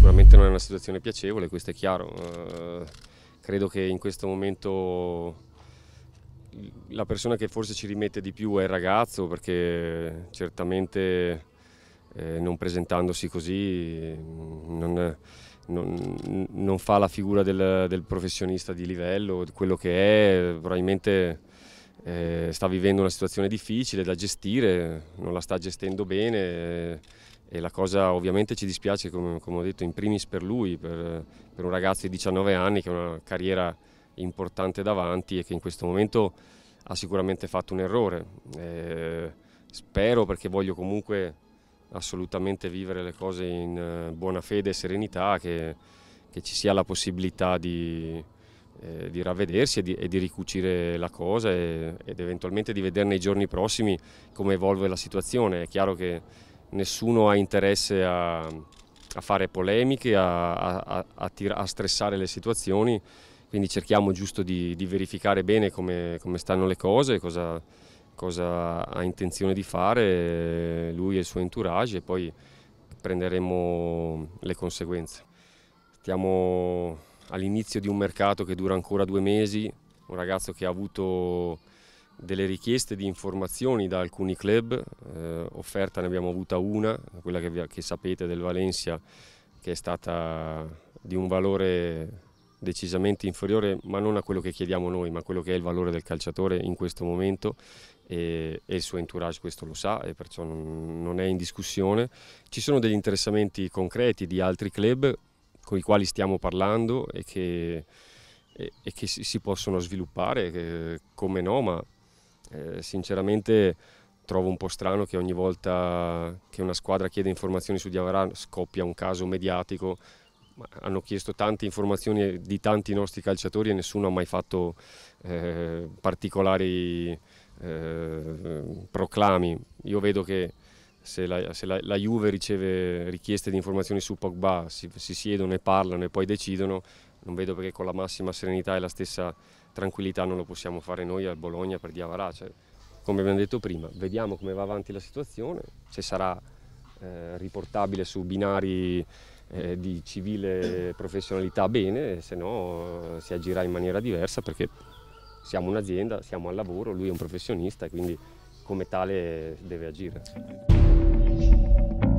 sicuramente non è una situazione piacevole, questo è chiaro. Eh, credo che in questo momento la persona che forse ci rimette di più è il ragazzo perché certamente eh, non presentandosi così non, non, non fa la figura del, del, professionista di livello, quello che è, probabilmente eh, sta vivendo una situazione difficile da gestire, non la sta gestendo bene e la cosa ovviamente ci dispiace, come, come ho detto, in primis per lui, per, per, un ragazzo di 19 anni che ha una carriera importante davanti e che in questo momento ha sicuramente fatto un errore. Eh, spero perché voglio comunque assolutamente vivere le cose in eh, buona fede e serenità, che, che ci sia la possibilità di, eh, di ravvedersi e di, e di, ricucire la cosa e, ed eventualmente di vedere nei giorni prossimi come evolve la situazione. È chiaro che nessuno ha interesse a, a fare polemiche, a, a, a, stressare le situazioni, quindi cerchiamo giusto di, di verificare bene come, come, stanno le cose, cosa, cosa ha intenzione di fare lui e il suo entourage e poi prenderemo le conseguenze. Stiamo all'inizio di un mercato che dura ancora due mesi, un ragazzo che ha avuto delle richieste di informazioni da alcuni club, eh, offerta ne abbiamo avuta una, quella che, vi, che sapete del Valencia che è stata di un valore decisamente inferiore, ma non a quello che chiediamo noi, ma a quello che è il valore del calciatore in questo momento e, e il suo entourage questo lo sa e perciò non, non, è in discussione. Ci sono degli interessamenti concreti di altri club con i quali stiamo parlando e che, e, e che si, si, possono sviluppare, eh, come no, ma eh, sinceramente trovo un po' strano che ogni volta che una squadra chiede informazioni su Diavara scoppia un caso mediatico. hanno chiesto tante informazioni di tanti nostri calciatori e nessuno ha mai fatto eh, particolari eh, proclami. Io vedo che se, la, se la, la, Juve riceve richieste di informazioni su Pogba, si, si siedono e parlano e poi decidono, non vedo perché con la massima serenità e la stessa tranquillità non lo possiamo fare noi al Bologna per Diavarà. Cioè, come abbiamo detto prima, vediamo come va avanti la situazione, se sarà eh, riportabile su binari eh, di civile professionalità bene, se no eh, si agirà in maniera diversa perché siamo un'azienda, siamo al lavoro, lui è un professionista e quindi come tale deve agire.